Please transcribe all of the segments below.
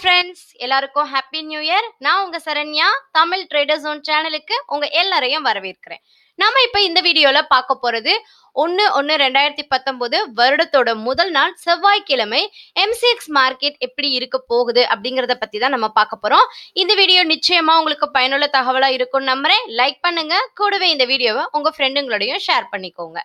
friends எல்லாருக்கும் happy new year நான் உங்க சரண்யா தமிழ் ட்ரேடர்ஸ் ஒன் சேனலுக்கு உங்க எல்லாரையும் வரவேற்கிறேன் நம்ம இப்போ இந்த வீடியோவில் பார்க்க போகிறது ஒன்று ஒன்று ரெண்டாயிரத்தி பத்தொம்போது வருடத்தோட முதல் நாள் செவ்வாய்க்கிழமை எம்சிஎக்ஸ் மார்க்கெட் எப்படி இருக்க போகுது அப்படிங்கிறத பற்றி தான் நம்ம பார்க்க போகிறோம் இந்த வீடியோ நிச்சயமாக உங்களுக்கு பயனுள்ள தகவலாக இருக்கும்னு நம்புறேன் லைக் பண்ணுங்க கூடவே இந்த வீடியோவை உங்கள் ஃப்ரெண்டுங்களோடையும் ஷேர் பண்ணிக்கோங்க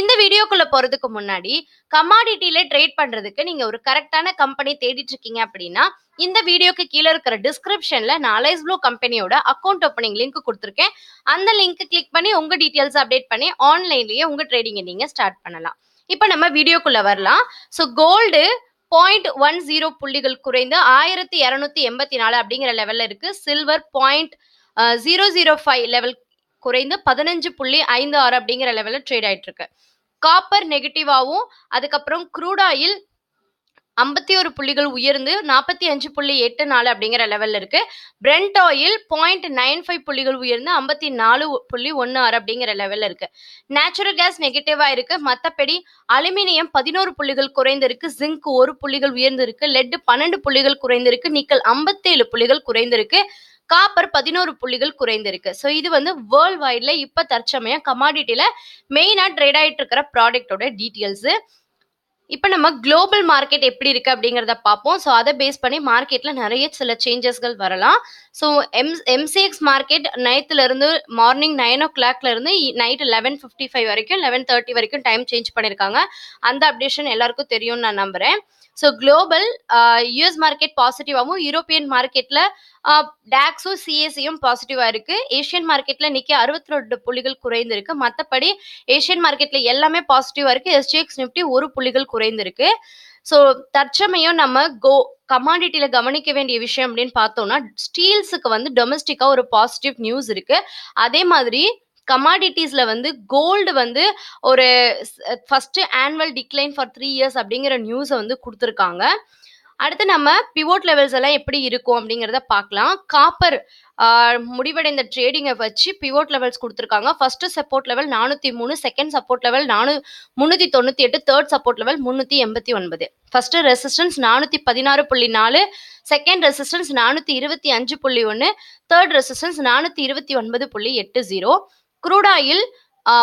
இந்த வீடியோக்குள்ளே போகிறதுக்கு முன்னாடி கமாடிட்டியில ட்ரேட் பண்ணுறதுக்கு நீங்கள் ஒரு கரெக்டான கம்பெனி தேடிட்டு இருக்கீங்க அப்படின்னா இந்த வீடியோக்கு கீழே இருக்கிற டிஸ்கிரிப்ஷனில் நான் அலைஸ் ப்ளூ கம்பெனியோட அக்கௌண்ட் ஓப்பனிங் லிங்க் கொடுத்துருக்கேன் அந்த லிங்க் கிளிக் பண்ணி உங்க உங்க டீட்டெயில்ஸ் அப்டேட் பண்ணி ஆன்லைன்லயே உங்க ட்ரேடிங்கை நீங்க ஸ்டார்ட் பண்ணலாம் இப்போ நம்ம வீடியோக்குள்ள வரலாம் so gold point one zero புள்ளிகள் குறைந்து ஆயிரத்தி இரநூத்தி எண்பத்தி நாலு அப்படிங்கிற லெவல்ல இருக்கு silver point zero zero five level குறைந்து பதினஞ்சு புள்ளி ஐந்து ஆறு அப்படிங்கிற லெவலில் ட்ரேட் ஆயிட்டு இருக்கு காப்பர் நெகட்டிவாகவும் அதுக்கப்புறம் க்ரூட் ஆயில் ஐம்பத்தி ஒரு புள்ளிகள் உயர்ந்து நாற்பத்தி அஞ்சு புள்ளி எட்டு நாலு அப்படிங்கிற லெவலில் இருக்கு Brent oil point nine five புள்ளிகள் உயர்ந்து ஐம்பத்தி நாலு புள்ளி ஒன்று ஆறு அப்படிங்கிற லெவலில் இருக்கு நேச்சுரல் கேஸ் நெகட்டிவா இருக்கு மற்றபடி அலுமினியம் பதினோரு புள்ளிகள் குறைந்திருக்கு ஜிங்க் ஒரு புள்ளிகள் உயர்ந்திருக்கு லெட் பன்னெண்டு புள்ளிகள் குறைந்திருக்கு நிக்கல் ஐம்பத்தேழு புள்ளிகள் குறைந்திருக்கு காப்பர் பதினோரு புள்ளிகள் குறைந்திருக்கு ஸோ இது வந்து வேர்ல்ட் வைட்ல இப்போ தற்சமயம் கமாடிட்டியில மெயினாக ட்ரேட் ஆகிட்டு இருக்கிற ப்ராடக்டோட டீட்டெயில்ஸு இப்போ நம்ம குளோபல் மார்க்கெட் எப்படி இருக்குது அப்படிங்கிறத பார்ப்போம் ஸோ அதை பேஸ் பண்ணி மார்க்கெட்டில் நிறைய சில சேஞ்சஸ்கள் வரலாம் ஸோ எம் எம்சிஎக்ஸ் மார்க்கெட் நைத்துலேருந்து மார்னிங் நைன் ஓ இருந்து நைட் லெவன் ஃபிஃப்டி ஃபைவ் வரைக்கும் லெவன் தேர்ட்டி வரைக்கும் டைம் சேஞ்ச் பண்ணியிருக்காங்க அந்த அப்டேஷன் எல்லாருக்கும் தெரியும்னு நான் நம்புகிறேன் ஸோ குளோபல் யூஎஸ் மார்க்கெட் பாசிட்டிவாகவும் யூரோப்பியன் மார்க்கெட்டில் டேக்ஸும் சிஎஸ்சியும் பாசிட்டிவா இருக்குது ஏஷியன் மார்க்கெட்டில் நிற்க அறுபத்தி ரெண்டு புள்ளிகள் குறைந்திருக்கு மற்றபடி ஏஷியன் மார்க்கெட்டில் எல்லாமே பாசிட்டிவா இருக்குது எஸ்டிஎக்ஸ் நிப்டி ஒரு புள்ளிகள் குறைந்திருக்கு ஸோ தற்சமயம் நம்ம கோ கமாடிட்டியில் கவனிக்க வேண்டிய விஷயம் அப்படின்னு பார்த்தோம்னா ஸ்டீல்ஸுக்கு வந்து டொமஸ்டிக்காக ஒரு பாசிட்டிவ் நியூஸ் இருக்குது அதே மாதிரி கமாடிட்டிஸ்ல வந்து கோல்டு வந்து ஒரு first annual decline for three years அப்படிங்கிற நியூஸை வந்து கொடுத்துருக்காங்க அடுத்து நம்ம பிவோட் லெவல்ஸ் எல்லாம் எப்படி இருக்கும் அப்படிங்கிறத பார்க்கலாம் காப்பர் முடிவடைந்த ட்ரேடிங்கை வச்சு பிவோட் லெவல்ஸ் கொடுத்துருக்காங்க ஃபர்ஸ்ட் சப்போர்ட் லெவல் நானூற்றி மூணு செகண்ட் சப்போர்ட் லெவல் நானூ முந்நூற்றி தொண்ணூற்றி எட்டு தேர்ட் சப்போர்ட் லெவல் முந்நூற்றி எண்பத்தி ஒன்பது ஃபர்ஸ்ட் ரெசிஸ்டன்ஸ் நானூற்றி பதினாறு புள்ளி நாலு செகண்ட் ரெசிஸ்டன்ஸ் நானூற்றி இருபத்தி அஞ்சு புள்ளி ஒன்று தேர்ட் ரெசிஸ்டன்ஸ் நானூற்றி இருபத்தி ஒன்பது புள்ளி எட்டு ஜீரோ குரூடாயில்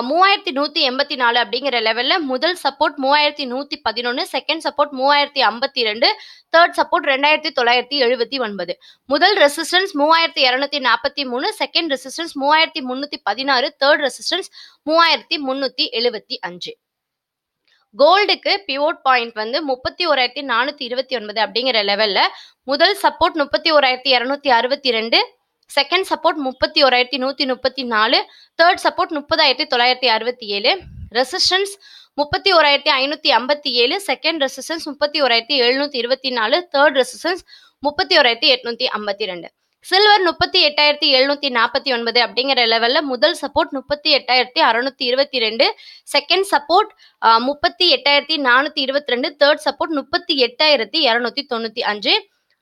மூவாயிரத்தி நூற்றி எண்பத்தி நாலு அப்படிங்கிற லெவலில் முதல் சப்போர்ட் மூவாயிரத்தி நூற்றி பதினொன்று செகண்ட் சப்போர்ட் மூவாயிரத்தி ஐம்பத்தி ரெண்டு தேர்ட் சப்போர்ட் ரெண்டாயிரத்தி தொள்ளாயிரத்தி எழுபத்தி ஒன்பது முதல் ரெசிஸ்டன்ஸ் மூவாயிரத்தி இரநூத்தி நாற்பத்தி மூணு செகண்ட் ரெசிஸ்டன்ஸ் மூவாயிரத்தி முந்நூற்றி பதினாறு தேர்ட் ரெசிஸ்டன்ஸ் மூவாயிரத்தி முந்நூற்றி எழுபத்தி அஞ்சு கோல்டுக்கு பிவோட் பாயிண்ட் வந்து முப்பத்தி ஓராயிரத்தி நானூற்றி இருபத்தி ஒன்பது அப்படிங்கிற லெவலில் முதல் சப்போர்ட் முப்பத்தி ஓராயிரத்தி இரநூத்தி அறுபத்தி ரெண்டு செகண்ட் சப்போர்ட் முப்பத்தி ஓராயிரத்தி நூற்றி முப்பத்தி நாலு தேர்ட் சப்போர்ட் முப்பதாயிரத்தி தொள்ளாயிரத்தி அறுபத்தி ஏழு ரெசிஸ்டன்ஸ் முப்பத்தி ஓராயிரத்தி ஐநூற்றி ஐம்பத்தி ஏழு செகண்ட் ரெசிஸ்டன்ஸ் முப்பத்தி ஓராயிரத்தி எழுநூற்றி இருபத்தி நாலு தேர்ட் ரெசிஸ்டன்ஸ் முப்பத்தி ஓராயிரத்தி எட்நூற்றி ஐம்பத்தி ரெண்டு சில்வர் முப்பத்தி எட்டாயிரத்தி எழுநூத்தி நாற்பத்தி ஒன்பது அப்படிங்கிற லெவல்ல முதல் சப்போர்ட் முப்பத்தி எட்டாயிரத்தி அறுநூத்தி இருபத்தி ரெண்டு செகண்ட் சப்போர்ட் முப்பத்தி எட்டாயிரத்தி நானூத்தி இருபத்தி ரெண்டு தேர்ட் சப்போர்ட் முப்பத்தி எட்டாயிரத்தி இரநூத்தி தொண்ணூத்தி அஞ்சு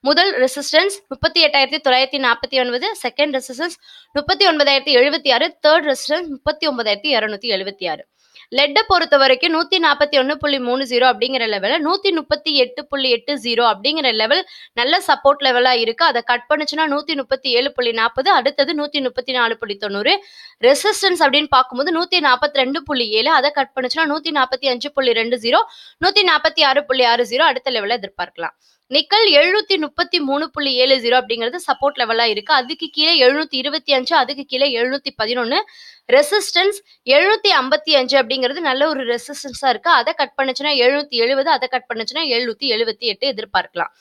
முதல் ரெசிஸ்டன்ஸ் முப்பத்தி எட்டாயிரத்தி தொள்ளாயிரத்தி நாற்பத்தி ஒன்பது செகண்ட் ரெசிஸ்டன்ஸ் முப்பத்தி ஒன்பதாயிரத்தி எழுபத்தி ஆறு தேர்ட் ரெசிஸ்டன்ஸ் முப்பத்தி ஒன்பதாயிரத்தி இரநூத்தி எழுபத்தி ஆறு லெட்டை பொறுத்த வரைக்கும் நூற்றி நாற்பத்தி ஒன்று புள்ளி மூணு ஜீரோ அப்படிங்கிற லெவலில் நூற்றி முப்பத்தி எட்டு புள்ளி எட்டு ஜீரோ அப்படிங்கிற லெவல் நல்ல சப்போர்ட் லெவலாக இருக்குது அதை கட் பண்ணுச்சுன்னா நூற்றி முப்பத்தி ஏழு புள்ளி நாற்பது அடுத்தது நூற்றி முப்பத்தி நாலு புள்ளி தொண்ணூறு ரெசிஸ்டன்ஸ் அப்படின்னு பார்க்கும்போது நூற்றி நாற்பத்தி ரெண்டு புள்ளி ஏழு அதை கட் பண்ணுச்சுன்னா நூற்றி நாற்பத்தி அஞ்சு புள்ளி ரெண்டு ஜீரோ நூற்றி நாற்பத்தி ஆறு புள்ளி ஆறு ஜீரோ அடுத்த லெவலில் எதிர்பார்க்கலாம் நிக்கல் எழுநூத்தி முப்பத்தி மூணு புள்ளி ஏழு ஜீரோ அப்படிங்கிறது சப்போர்ட் லெவலா இருக்கு அதுக்கு கீழே எழுநூத்தி இருபத்தி அஞ்சு அதுக்கு கீழே எழுநூத்தி பதினொன்னு ரெசிஸ்டன்ஸ் எழுநூத்தி ஐம்பத்தி அஞ்சு அப்படிங்கிறது நல்ல ஒரு ரெசிஸ்டன்ஸா இருக்கு அதை கட் பண்ணுச்சுன்னா எழுநூத்தி எழுபது அதை கட் பண்ணுச்சுன்னா எழுநூத்தி எழுபத்தி எட்டு எதிர்பார்க்கலாம்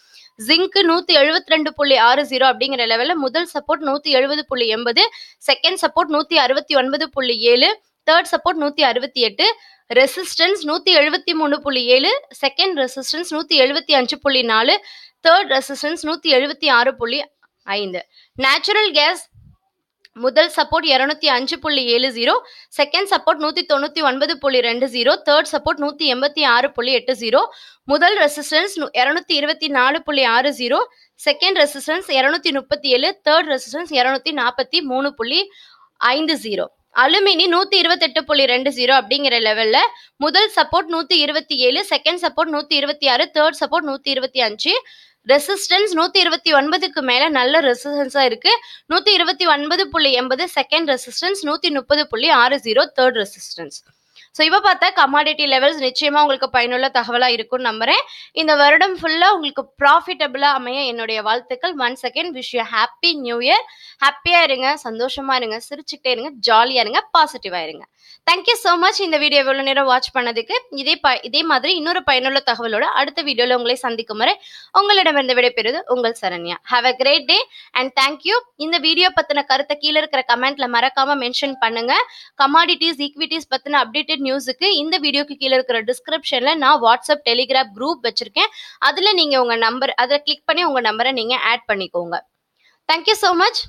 ஜிங்க் நூத்தி எழுபத்தி ரெண்டு புள்ளி ஆறு ஜீரோ அப்படிங்கிற லெவல்ல முதல் சப்போர்ட் நூத்தி எழுபது புள்ளி எண்பது செகண்ட் சப்போர்ட் நூத்தி அறுபத்தி ஒன்பது புள்ளி ஏழு தேர்ட் சப்போர்ட் நூற்றி அறுபத்தி எட்டு ரெசிஸ்டன்ஸ் நூற்றி எழுபத்தி மூணு புள்ளி ஏழு செகண்ட் ரெசிஸ்டன்ஸ் நூற்றி எழுபத்தி அஞ்சு புள்ளி நாலு தேர்ட் ரெசிஸ்டன்ஸ் நூற்றி எழுபத்தி ஆறு புள்ளி ஐந்து நேச்சுரல் கேஸ் முதல் சப்போர்ட் இரநூத்தி அஞ்சு புள்ளி ஏழு ஜீரோ செகண்ட் சப்போர்ட் நூற்றி தொண்ணூற்றி ஒன்பது புள்ளி ரெண்டு ஜீரோ தேர்ட் சப்போர்ட் நூற்றி எண்பத்தி ஆறு புள்ளி எட்டு ஜீரோ முதல் ரெசிஸ்டன்ஸ் இரநூத்தி இருபத்தி நாலு புள்ளி ஆறு ஜீரோ செகண்ட் ரெசிஸ்டன்ஸ் இரநூத்தி முப்பத்தி ஏழு தேர்ட் ரெசிஸ்டன்ஸ் இரநூத்தி நாற்பத்தி மூணு புள்ளி ஐந்து ஜீரோ அலுமினி நூற்றி இருபத்தெட்டு புள்ளி ரெண்டு ஜீரோ அப்படிங்கிற லெவலில் முதல் சப்போர்ட் நூற்றி இருபத்தி ஏழு செகண்ட் சப்போர்ட் நூற்றி இருபத்தி ஆறு தேர்ட் சப்போர்ட் நூற்றி இருபத்தி அஞ்சு ரெசிஸ்டன்ஸ் நூற்றி இருபத்தி ஒன்பதுக்கு மேலே நல்ல ரெசிஸ்டன்ஸா இருக்குது நூற்றி இருபத்தி ஒன்பது புள்ளி எண்பது செகண்ட் ரெசிஸ்டன்ஸ் நூற்றி முப்பது புள்ளி ஆறு ஜீரோ தேர்ட் ரெசிஸ்டன்ஸ் ஸோ இப்போ பார்த்தா கமாடிட்டி லெவல்ஸ் நிச்சயமாக உங்களுக்கு பயனுள்ள தகவலாக இருக்கும்னு நம்புகிறேன் இந்த வருடம் ஃபுல்லாக உங்களுக்கு ப்ராஃபிட்டபிளாக அமைய என்னுடைய வாழ்த்துக்கள் one second wish you happy new year ஹாப்பியாக இருங்க சந்தோஷமாக இருங்க சிரிச்சுக்கிட்டே இருங்க ஜாலியாக இருங்க பாசிட்டிவாக இருங்க தேங்க்யூ ஸோ மச் இந்த வீடியோ இவ்வளோ நேரம் வாட்ச் பண்ணதுக்கு இதே ப இதே மாதிரி இன்னொரு பயனுள்ள தகவலோட அடுத்த வீடியோவில் உங்களை சந்திக்கும் வரை உங்களிடமிருந்து விடைபெறுது உங்கள் Saranya have a great day and thank you இந்த வீடியோ பற்றின கருத்தை கீழே இருக்கிற கமெண்ட்ல மறக்காமல் மென்ஷன் பண்ணுங்க கமாடிட்டிஸ் ஈக்விட்டிஸ் பற்றின அப்டேட்டட் நியூஸுக்கு இந்த வீடியோக்கு கீழே இருக்கிற டிஸ்கிரிப்ஷனில் நான் வாட்ஸ்அப் டெலிகிராம் குரூப் வச்சிருக்கேன் அதுல நீங்க உங்க நம்பர் அதை கிளிக் பண்ணி உங்க நம்பரை நீங்க ஆட் பண்ணிக்கோங்க தேங்க்யூ ஸோ மச்